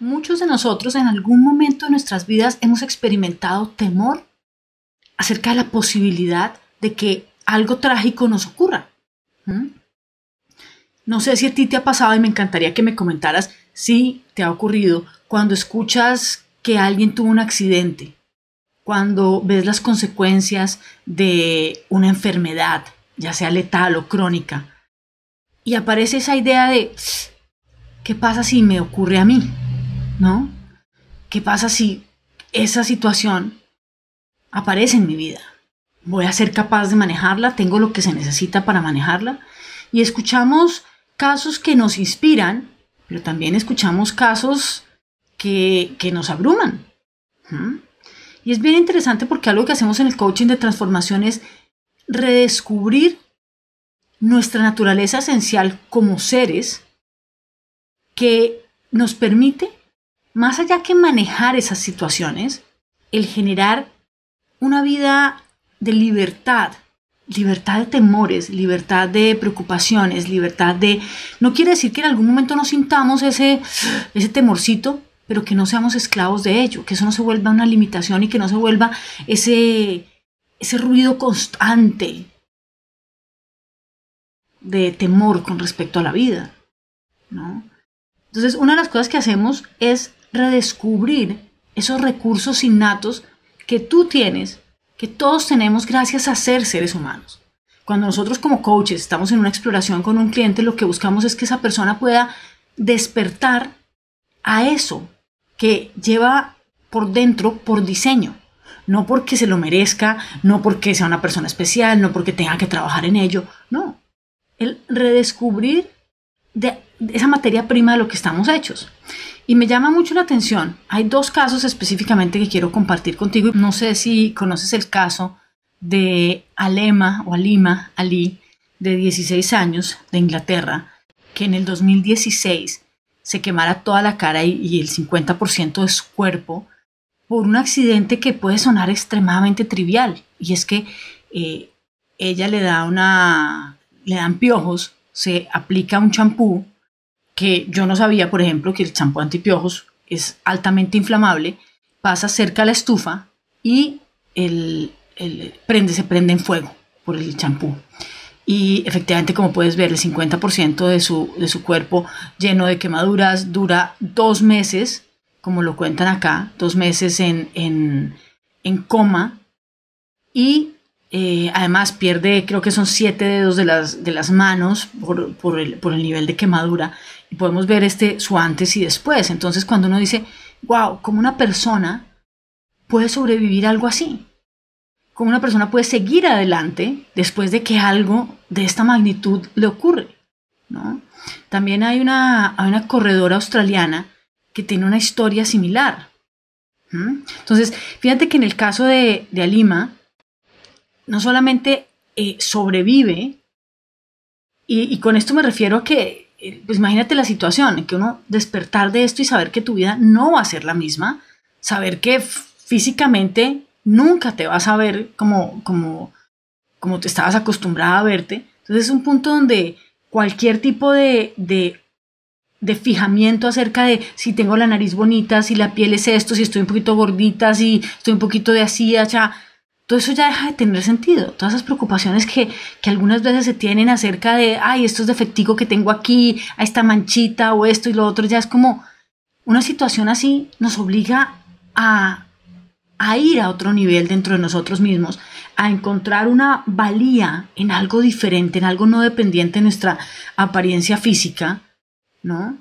Muchos de nosotros en algún momento de nuestras vidas hemos experimentado temor acerca de la posibilidad de que algo trágico nos ocurra. No sé si a ti te ha pasado y me encantaría que me comentaras si te ha ocurrido cuando escuchas que alguien tuvo un accidente, cuando ves las consecuencias de una enfermedad, ya sea letal o crónica, y aparece esa idea de, ¿qué pasa si me ocurre a mí? ¿no? ¿Qué pasa si esa situación aparece en mi vida? ¿Voy a ser capaz de manejarla? ¿Tengo lo que se necesita para manejarla? Y escuchamos casos que nos inspiran, pero también escuchamos casos que, nos abruman. Y es bien interesante porque algo que hacemos en el coaching de transformación es redescubrir nuestra naturaleza esencial como seres que nos permite más allá que manejar esas situaciones, el generar una vida de libertad, libertad de temores, libertad de preocupaciones, libertad de... No quiere decir que en algún momento no sintamos ese, ese temorcito, pero que no seamos esclavos de ello, que eso no se vuelva una limitación y que no se vuelva ese, ese ruido constante de temor con respecto a la vida. ¿no? Entonces, una de las cosas que hacemos es redescubrir esos recursos innatos que tú tienes, que todos tenemos gracias a ser seres humanos. Cuando nosotros como coaches estamos en una exploración con un cliente, lo que buscamos es que esa persona pueda despertar a eso que lleva por dentro por diseño. No porque se lo merezca, no porque sea una persona especial, no porque tenga que trabajar en ello, no. El redescubrir de esa materia prima de lo que estamos hechos. Y me llama mucho la atención. Hay dos casos específicamente que quiero compartir contigo. No sé si conoces el caso de Alema o Alima Ali, de 16 años, de Inglaterra, que en el 2016 se quemara toda la cara y, el 50% de su cuerpo por un accidente que puede sonar extremadamente trivial. Y es que eh, ella le da una. le dan piojos, se aplica un champú que yo no sabía, por ejemplo, que el champú antipiojos es altamente inflamable, pasa cerca a la estufa y el, prende, se prende en fuego por el champú. Y efectivamente, como puedes ver, el 50% de su, de su cuerpo lleno de quemaduras dura dos meses, como lo cuentan acá, dos meses en, en, en coma. Y eh, además pierde, creo que son siete dedos de las, de las manos por, por, el, por, el, nivel de quemadura. Y podemos ver este su antes y después. Entonces cuando uno dice, wow, cómo una persona puede sobrevivir algo así? ¿Cómo una persona puede seguir adelante después de que algo de esta magnitud le ocurre? ¿no? También hay una, hay una corredora australiana que tiene una historia similar. Entonces, fíjate que en el caso de, de Alima, no solamente eh, sobrevive, y, con esto me refiero a que, eh, pues imagínate la situación, que uno despertar de esto y saber que tu vida no va a ser la misma, saber que físicamente nunca te vas a ver como, como, como te estabas acostumbrada a verte. Entonces es un punto donde cualquier tipo de, de, fijamiento acerca de si tengo la nariz bonita, si la piel es esto, si estoy un poquito gordita, si estoy un poquito de así, ya todo eso ya deja de tener sentido. Todas esas preocupaciones que, que, algunas veces se tienen acerca de, ay, esto es defectivo que tengo aquí, a esta manchita o esto y lo otro, ya es como una situación así nos obliga a, a ir a otro nivel dentro de nosotros mismos, a encontrar una valía en algo diferente, en algo no dependiente de nuestra apariencia física, ¿no?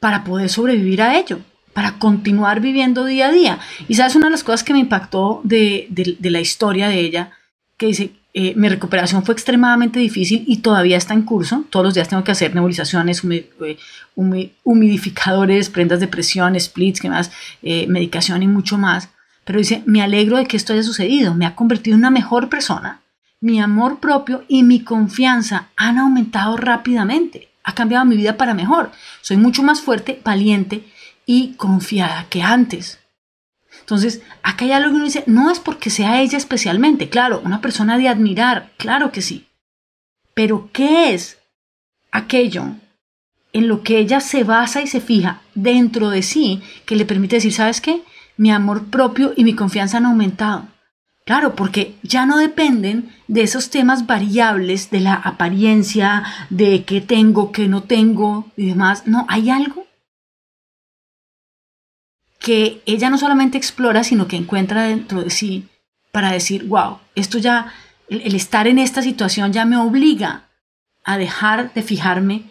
Para poder sobrevivir a ello para continuar viviendo día a día. Y sabes, una de las cosas que me impactó de, la historia de ella, que dice, eh, mi recuperación fue extremadamente difícil y todavía está en curso. Todos los días tengo que hacer nebulizaciones, eh, humidificadores, prendas de presión, splits, que más, eh, medicación y mucho más. Pero dice, me alegro de que esto haya sucedido, me ha convertido en una mejor persona. Mi amor propio y mi confianza han aumentado rápidamente. Ha cambiado mi vida para mejor. Soy mucho más fuerte, valiente y confiada que antes. Entonces, acá hay algo que uno dice, no es porque sea ella especialmente, claro, una persona de admirar, claro que sí. Pero ¿qué es aquello en lo que ella se basa y se fija dentro de sí que le permite decir, ¿sabes qué? Mi amor propio y mi confianza han aumentado. Claro, porque ya no dependen de esos temas variables, de la apariencia, de qué tengo, qué no tengo y demás. No, hay algo que ella no solamente explora, sino que encuentra dentro de sí para decir, wow, esto ya, el, estar en esta situación ya me obliga a dejar de fijarme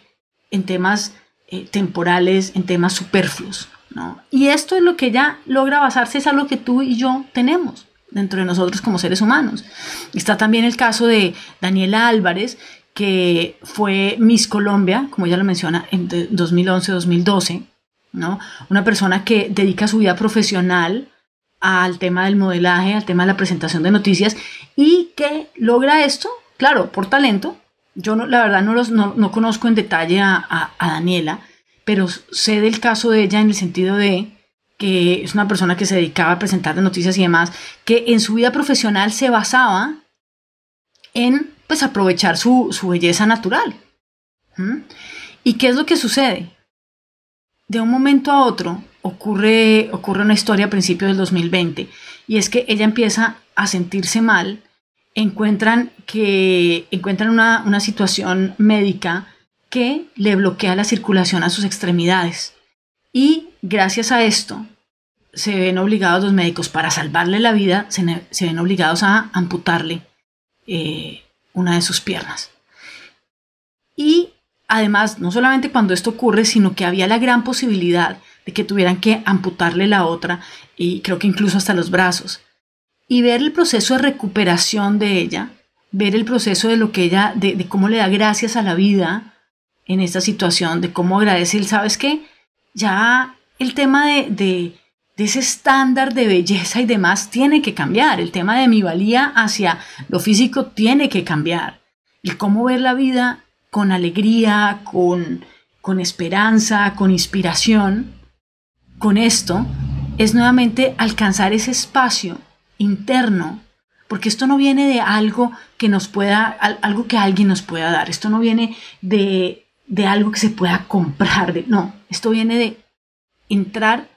en temas eh, temporales, en temas superfluos. ¿no? Y esto es lo que ella logra basarse, es algo que tú y yo tenemos dentro de nosotros como seres humanos. Está también el caso de Daniela Álvarez, que fue Miss Colombia, como ella lo menciona, en 2011-2012. ¿no? Una persona que dedica su vida profesional al tema del modelaje, al tema de la presentación de noticias y que logra esto, claro, por talento. Yo no, la verdad no, los, no, conozco en detalle a, Daniela, pero sé del caso de ella en el sentido de que es una persona que se dedicaba a presentar de noticias y demás, que en su vida profesional se basaba en pues aprovechar su, su belleza natural. ¿Y qué es lo que sucede? de un momento a otro ocurre, ocurre una historia a principios del 2020 y es que ella empieza a sentirse mal, encuentran, que, encuentran una, una situación médica que le bloquea la circulación a sus extremidades y gracias a esto se ven obligados los médicos para salvarle la vida, se, ven obligados a amputarle eh, una de sus piernas. Y Además, no solamente cuando esto ocurre, sino que había la gran posibilidad de que tuvieran que amputarle la otra y creo que incluso hasta los brazos. Y ver el proceso de recuperación de ella, ver el proceso de lo que ella, de, cómo le da gracias a la vida en esta situación, de cómo agradece el, ¿sabes qué? Ya el tema de, de, de ese estándar de belleza y demás tiene que cambiar, el tema de mi valía hacia lo físico tiene que cambiar, Y cómo ver la vida con alegría, con, con esperanza, con inspiración, con esto, es nuevamente alcanzar ese espacio interno, porque esto no viene de algo que nos pueda, algo que alguien nos pueda dar, esto no viene de, de algo que se pueda comprar, no, esto viene de entrar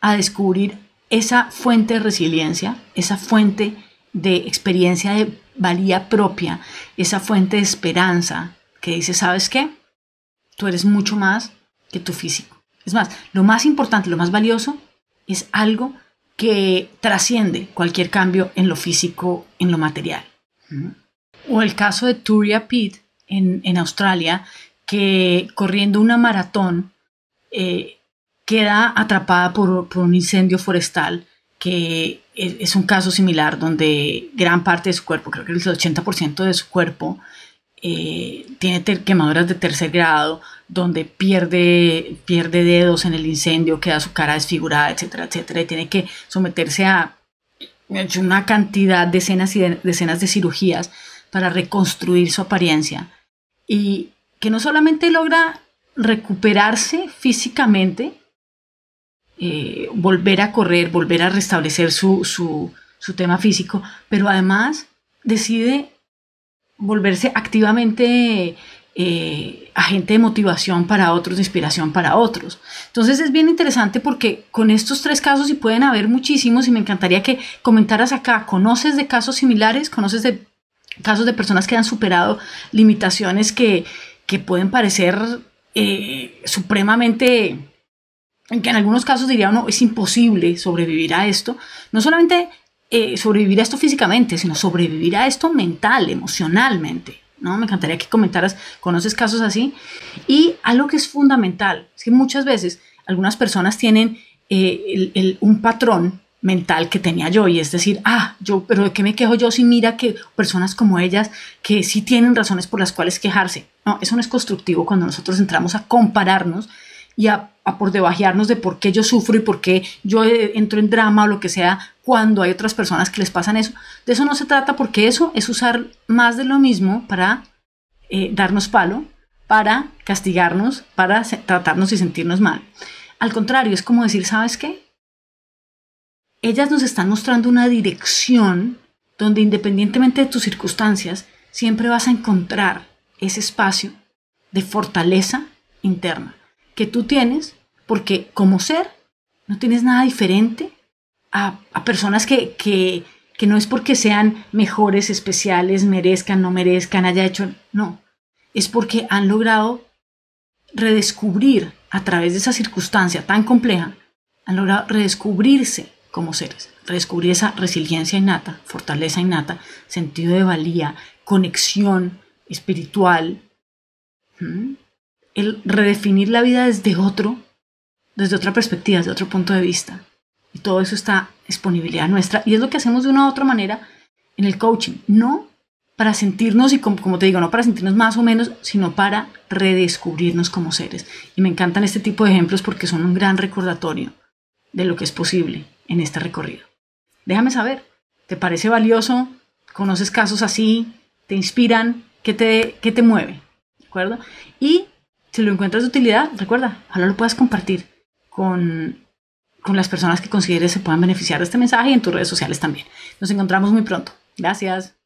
a descubrir esa fuente de resiliencia, esa fuente de experiencia de valía propia, esa fuente de esperanza, que dice, ¿sabes qué? Tú eres mucho más que tu físico. Es más, lo más importante, lo más valioso es algo que trasciende cualquier cambio en lo físico, en lo material. O el caso de Turia Pitt en, en Australia, que corriendo una maratón eh, queda atrapada por, por, un incendio forestal, que es, es, un caso similar donde gran parte de su cuerpo, creo que el 80% de su cuerpo, eh, tiene quemaduras de tercer grado, donde pierde, pierde dedos en el incendio, queda su cara desfigurada, etcétera, etcétera, y tiene que someterse a una cantidad, decenas y de, decenas de cirugías para reconstruir su apariencia. Y que no solamente logra recuperarse físicamente, eh, volver a correr, volver a restablecer su, su, su tema físico, pero además decide volverse activamente eh, agente de motivación para otros, de inspiración para otros. Entonces es bien interesante porque con estos tres casos, y pueden haber muchísimos, y me encantaría que comentaras acá, ¿conoces de casos similares? ¿Conoces de casos de personas que han superado limitaciones que, pueden parecer eh, supremamente que en algunos casos diría uno es imposible sobrevivir a esto, no solamente eh, sobrevivir a esto físicamente, sino sobrevivir a esto mental, emocionalmente. ¿no? Me encantaría que comentaras, conoces casos así. Y algo que es fundamental, es que muchas veces algunas personas tienen eh, un patrón mental que tenía yo y es decir, ah, yo, pero ¿de qué me quejo yo si mira que personas como ellas que sí tienen razones por las cuales quejarse? No, eso no es constructivo cuando nosotros entramos a compararnos y a, por debajearnos de por qué yo sufro y por qué yo eh, entro en drama o lo que sea cuando hay otras personas que les pasan eso. De eso no se trata porque eso es usar más de lo mismo para eh, darnos palo, para castigarnos, para tratarnos y sentirnos mal. Al contrario, es como decir, ¿sabes qué? Ellas nos están mostrando una dirección donde independientemente de tus circunstancias, siempre vas a encontrar ese espacio de fortaleza interna que tú tienes, porque como ser no tienes nada diferente a, a personas que, que, que no es porque sean mejores, especiales, merezcan, no merezcan, haya hecho, no, es porque han logrado redescubrir a través de esa circunstancia tan compleja, han logrado redescubrirse como seres, redescubrir esa resiliencia innata, fortaleza innata, sentido de valía, conexión espiritual, ¿Mm? el redefinir la vida desde otro, desde otra perspectiva, desde otro punto de vista. Y todo eso está a nuestra. Y es lo que hacemos de una u otra manera en el coaching. No para sentirnos, y como, como, te digo, no para sentirnos más o menos, sino para redescubrirnos como seres. Y me encantan este tipo de ejemplos porque son un gran recordatorio de lo que es posible en este recorrido. Déjame saber, ¿te parece valioso? ¿Conoces casos así? ¿Te inspiran? ¿Qué te, qué te mueve? ¿De acuerdo? Y si lo encuentras de utilidad, recuerda, ahora lo puedes compartir con, con las personas que consideres se puedan beneficiar de este mensaje y en tus redes sociales también. Nos encontramos muy pronto. Gracias.